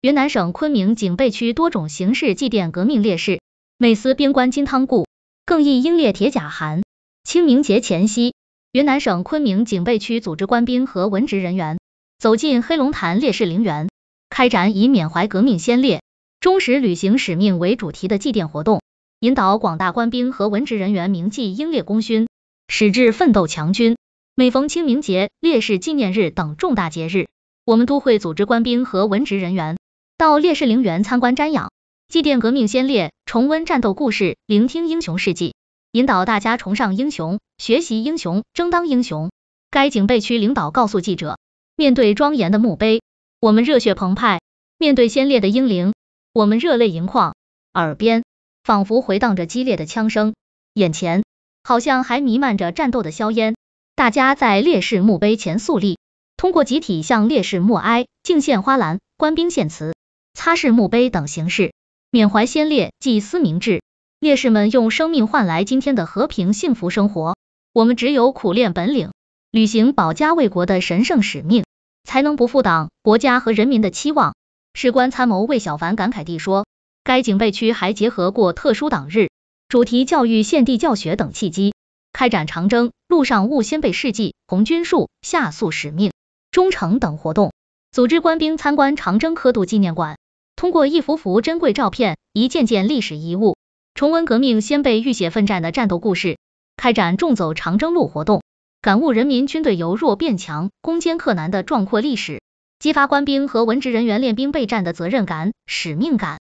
云南省昆明警备区多种形式祭奠革命烈士，每思边关金汤固，更忆英烈铁甲寒。清明节前夕，云南省昆明警备区组织官兵和文职人员走进黑龙潭烈士陵园，开展以缅怀革命先烈、忠实履行使命为主题的祭奠活动，引导广大官兵和文职人员铭记英烈功勋，矢志奋斗强军。每逢清明节、烈士纪念日等重大节日，我们都会组织官兵和文职人员。到烈士陵园参观瞻仰，祭奠革命先烈，重温战斗故事，聆听英雄事迹，引导大家崇尚英雄、学习英雄、争当英雄。该警备区领导告诉记者：“面对庄严的墓碑，我们热血澎湃；面对先烈的英灵，我们热泪盈眶。耳边仿佛回荡着激烈的枪声，眼前好像还弥漫着战斗的硝烟。”大家在烈士墓碑前肃立，通过集体向烈士默哀、敬献花篮、官兵献词。擦拭墓碑等形式缅怀先烈、祭思明志。烈士们用生命换来今天的和平幸福生活，我们只有苦练本领，履行保家卫国的神圣使命，才能不负党、国家和人民的期望。士官参谋魏小凡感慨地说：“该警备区还结合过特殊党日、主题教育、献地教学等契机，开展长征路上勿先辈事迹、红军树下宿使命、忠诚等活动，组织官兵参观长征科度纪念馆。”通过一幅幅珍贵照片、一件件历史遗物，重温革命先辈浴血奋战的战斗故事，开展重走长征路活动，感悟人民军队由弱变强、攻坚克难的壮阔历史，激发官兵和文职人员练兵备战的责任感、使命感。